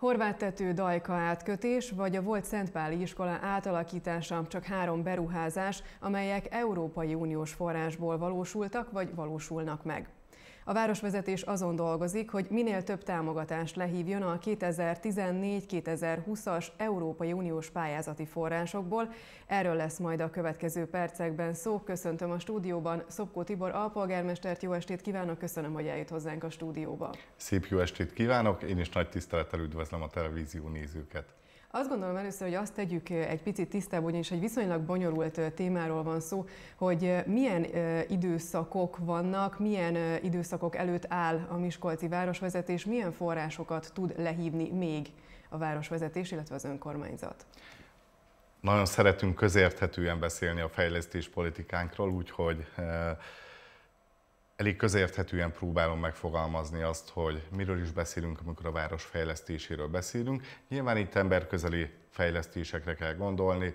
Horváttető Dajka átkötés, vagy a volt Szentpáli iskola átalakítása csak három beruházás, amelyek Európai Uniós forrásból valósultak vagy valósulnak meg. A városvezetés azon dolgozik, hogy minél több támogatást lehívjon a 2014-2020-as Európai Uniós pályázati forrásokból. Erről lesz majd a következő percekben szó. Köszöntöm a stúdióban Szopkó Tibor alpolgármestert. Jó estét kívánok, köszönöm, hogy eljött hozzánk a stúdióba. Szép jó estét kívánok, én is nagy tisztelettel üdvözlöm a televízió nézőket. Azt gondolom először, hogy azt tegyük egy picit tisztább, ugyanis egy viszonylag bonyolult témáról van szó, hogy milyen időszakok vannak, milyen időszakok előtt áll a Miskolci városvezetés, milyen forrásokat tud lehívni még a városvezetés, illetve az önkormányzat. Nagyon szeretünk közérthetően beszélni a fejlesztés politikánkról, úgyhogy elég közérthetően próbálom megfogalmazni azt, hogy miről is beszélünk, amikor a város fejlesztéséről beszélünk. Nyilván itt emberközeli fejlesztésekre kell gondolni,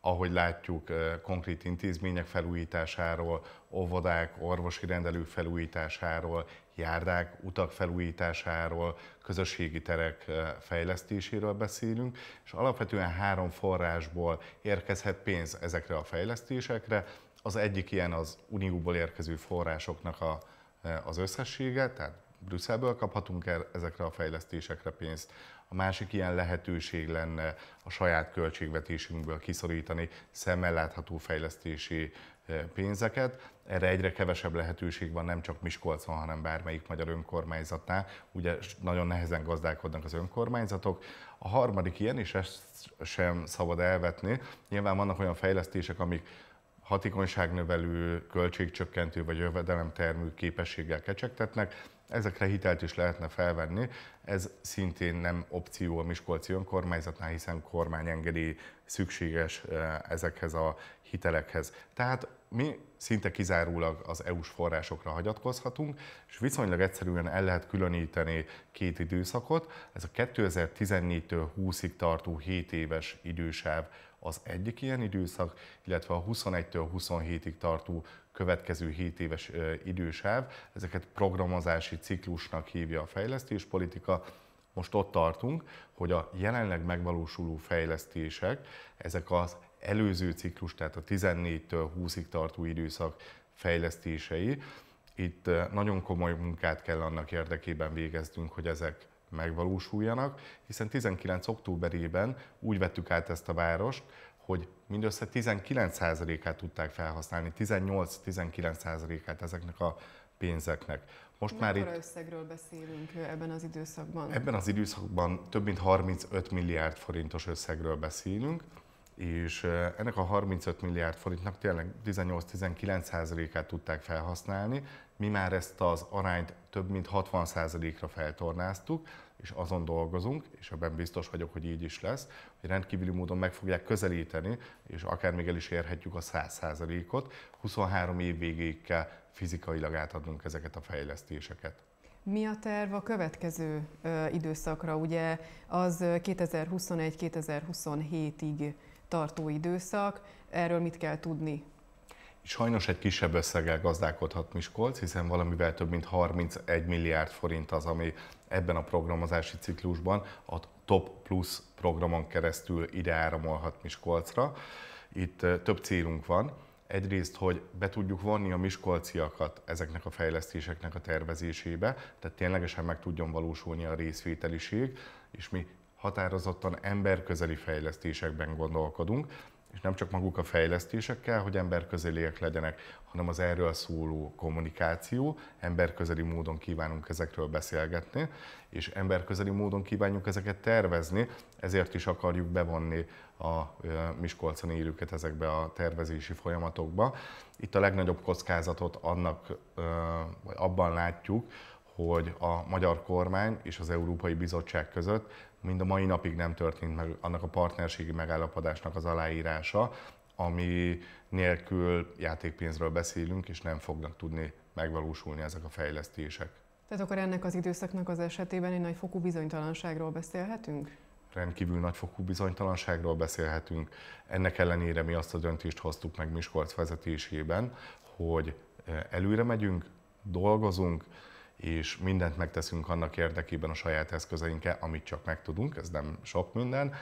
ahogy látjuk, konkrét intézmények felújításáról, óvodák, orvosi rendelő felújításáról, járdák, utak felújításáról, közösségi terek fejlesztéséről beszélünk, és alapvetően három forrásból érkezhet pénz ezekre a fejlesztésekre. Az egyik ilyen az unióból érkező forrásoknak a, az összessége, tehát Brüsszelből kaphatunk el ezekre a fejlesztésekre pénzt. A másik ilyen lehetőség lenne a saját költségvetésünkből kiszorítani szemmel látható fejlesztési e, pénzeket. Erre egyre kevesebb lehetőség van nem csak Miskolcon, hanem bármelyik magyar önkormányzatnál. Ugye nagyon nehezen gazdálkodnak az önkormányzatok. A harmadik ilyen, és ezt sem szabad elvetni, nyilván vannak olyan fejlesztések, amik hatékonyságnövelő, költségcsökkentő vagy jövedelemtermű képességgel kecsegtetnek, ezekre hitelt is lehetne felvenni. Ez szintén nem opció a Miskolci önkormányzatnál, hiszen kormányengedély szükséges eh, ezekhez a hitelekhez. Tehát mi szinte kizárólag az EU-s forrásokra hagyatkozhatunk, és viszonylag egyszerűen el lehet különíteni két időszakot. Ez a 2014-től 20-ig tartó 7 éves idősáv az egyik ilyen időszak, illetve a 21-től 27-ig tartó következő 7 éves idősáv. Ezeket programozási ciklusnak hívja a fejlesztéspolitika. Most ott tartunk, hogy a jelenleg megvalósuló fejlesztések, ezek az előző ciklus, tehát a 14-től 20-ig tartó időszak fejlesztései, itt nagyon komoly munkát kell annak érdekében végeztünk, hogy ezek megvalósuljanak, hiszen 19. októberében úgy vettük át ezt a várost, hogy mindössze 19%-át tudták felhasználni, 18-19%-át ezeknek a pénzeknek. Most Mikor már itt, összegről beszélünk ebben az időszakban? Ebben az időszakban több mint 35 milliárd forintos összegről beszélünk és ennek a 35 milliárd forintnak tényleg 18-19%-át tudták felhasználni, mi már ezt az arányt több mint 60%-ra feltornáztuk, és azon dolgozunk, és ebben biztos vagyok, hogy így is lesz, hogy rendkívüli módon meg fogják közelíteni, és akár még el is érhetjük a 100%-ot, 23 év végéig kell fizikailag átadnunk ezeket a fejlesztéseket. Mi a terv a következő időszakra? Ugye az 2021-2027-ig tartó időszak. Erről mit kell tudni? Sajnos egy kisebb összeggel gazdálkodhat Miskolc, hiszen valamivel több mint 31 milliárd forint az, ami ebben a programozási ciklusban a Top Plus programon keresztül ide áramolhat Miskolcra. Itt több célunk van. Egyrészt, hogy be tudjuk vonni a miskolciakat ezeknek a fejlesztéseknek a tervezésébe, tehát ténylegesen meg tudjon valósulni a részvételiség, és mi határozottan emberközeli fejlesztésekben gondolkodunk, és nem csak maguk a fejlesztésekkel, hogy emberközeliek legyenek, hanem az erről szóló kommunikáció, emberközeli módon kívánunk ezekről beszélgetni, és emberközeli módon kívánjuk ezeket tervezni, ezért is akarjuk bevonni a Miskolcon élőket ezekbe a tervezési folyamatokba. Itt a legnagyobb kockázatot annak, vagy abban látjuk, hogy a magyar kormány és az Európai Bizottság között mind a mai napig nem történt meg annak a partnerségi megállapodásnak az aláírása, ami nélkül játékpénzről beszélünk, és nem fognak tudni megvalósulni ezek a fejlesztések. Tehát akkor ennek az időszaknak az esetében egy nagyfokú bizonytalanságról beszélhetünk? rendkívül nagyfokú bizonytalanságról beszélhetünk. Ennek ellenére mi azt a döntést hoztuk meg Miskolc vezetésében, hogy eh, előre megyünk, dolgozunk, és mindent megteszünk annak érdekében a saját eszközeinkkel, amit csak meg tudunk, ez nem sok minden,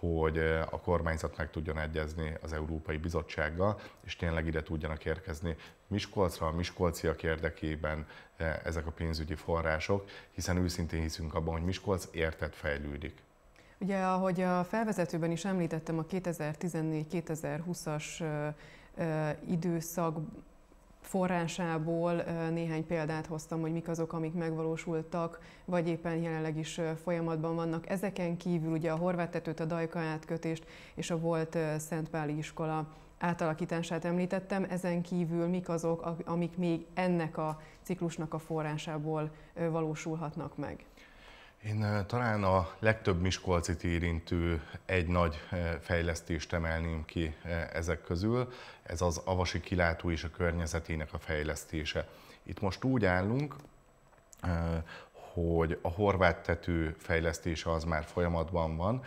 hogy eh, a kormányzat meg tudjon egyezni az Európai Bizottsággal, és tényleg ide tudjanak érkezni Miskolcra, a miskolciak érdekében eh, ezek a pénzügyi források, hiszen őszintén hiszünk abban, hogy Miskolc értet fejlődik. Ugye, ahogy a felvezetőben is említettem, a 2014-2020-as eh, időszak forrásából néhány példát hoztam, hogy mik azok, amik megvalósultak, vagy éppen jelenleg is folyamatban vannak. Ezeken kívül ugye a horvát tetőt, a Dajka átkötést és a volt Szentpáli iskola átalakítását említettem, ezen kívül mik azok, amik még ennek a ciklusnak a forrásából valósulhatnak meg. Én talán a legtöbb Miskolcit érintő egy nagy fejlesztést emelném ki ezek közül, ez az avasi kilátó és a környezetének a fejlesztése. Itt most úgy állunk, hogy a horvát tető fejlesztése az már folyamatban van,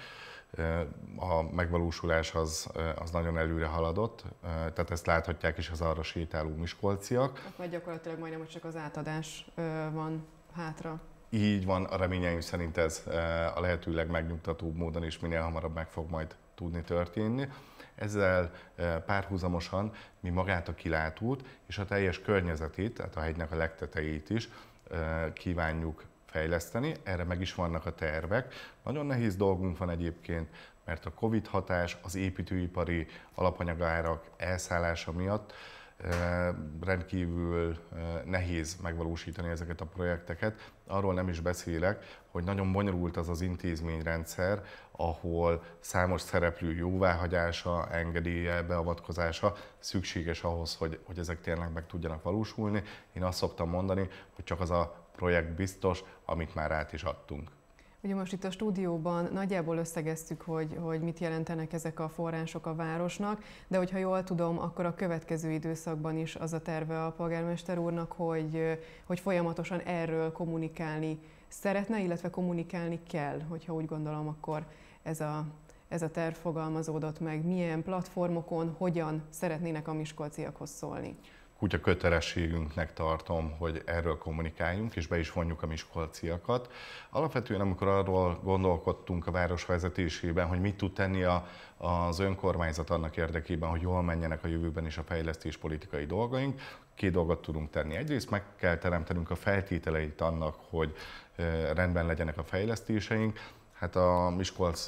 a megvalósulás az, az nagyon előre haladott, tehát ezt láthatják is az arra sétáló miskolciak. Akkor gyakorlatilag majdnem, csak az átadás van hátra így van, a reményeim szerint ez eh, a lehető legmegnyugtatóbb módon és minél hamarabb meg fog majd tudni történni. Ezzel eh, párhuzamosan mi magát a kilátót és a teljes környezetét, tehát a hegynek a legtetejét is eh, kívánjuk fejleszteni, erre meg is vannak a tervek. Nagyon nehéz dolgunk van egyébként, mert a Covid hatás, az építőipari alapanyagárak elszállása miatt rendkívül nehéz megvalósítani ezeket a projekteket. Arról nem is beszélek, hogy nagyon bonyolult az az intézményrendszer, ahol számos szereplő jóváhagyása, engedélye, beavatkozása szükséges ahhoz, hogy, hogy ezek tényleg meg tudjanak valósulni. Én azt szoktam mondani, hogy csak az a projekt biztos, amit már át is adtunk. Ugye most itt a stúdióban nagyjából összegeztük, hogy, hogy mit jelentenek ezek a források a városnak, de hogyha jól tudom, akkor a következő időszakban is az a terve a polgármester úrnak, hogy, hogy folyamatosan erről kommunikálni szeretne, illetve kommunikálni kell, hogyha úgy gondolom, akkor ez a, ez a terv fogalmazódott meg, milyen platformokon, hogyan szeretnének a miskolciakhoz szólni kutya kötelességünknek tartom, hogy erről kommunikáljunk, és be is vonjuk a miskolciakat. Alapvetően, amikor arról gondolkodtunk a város vezetésében, hogy mit tud tenni a, az önkormányzat annak érdekében, hogy jól menjenek a jövőben is a fejlesztés politikai dolgaink, két dolgot tudunk tenni. Egyrészt meg kell teremtenünk a feltételeit annak, hogy rendben legyenek a fejlesztéseink, Hát a Miskolc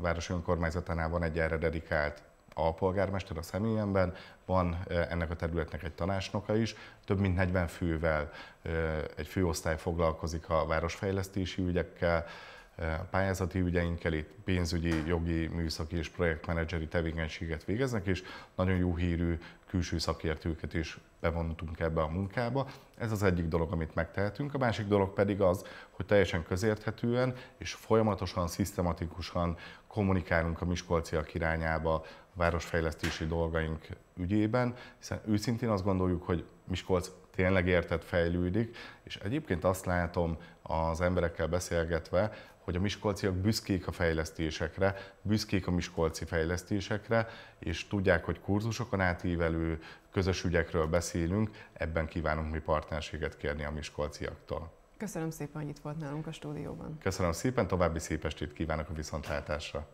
város önkormányzatánál van egy erre dedikált a polgármester a személyemben, van ennek a területnek egy tanácsnoka is, több mint 40 fővel egy főosztály foglalkozik a városfejlesztési ügyekkel, a pályázati ügyeinkkel, itt pénzügyi, jogi, műszaki és projektmenedzseri tevékenységet végeznek, és nagyon jó hírű külső szakértőket is bevontunk ebbe a munkába. Ez az egyik dolog, amit megtehetünk. A másik dolog pedig az, hogy teljesen közérthetően és folyamatosan, szisztematikusan kommunikálunk a miskolciak irányába városfejlesztési dolgaink ügyében, hiszen őszintén azt gondoljuk, hogy Miskolc tényleg értett fejlődik, és egyébként azt látom az emberekkel beszélgetve, hogy a miskolciak büszkék a fejlesztésekre, büszkék a miskolci fejlesztésekre, és tudják, hogy kurzusokon átívelő közös ügyekről beszélünk, ebben kívánunk mi partnerséget kérni a miskolciaktól. Köszönöm szépen, hogy itt volt nálunk a stúdióban. Köszönöm szépen, további szép estét kívánok a viszontlátásra.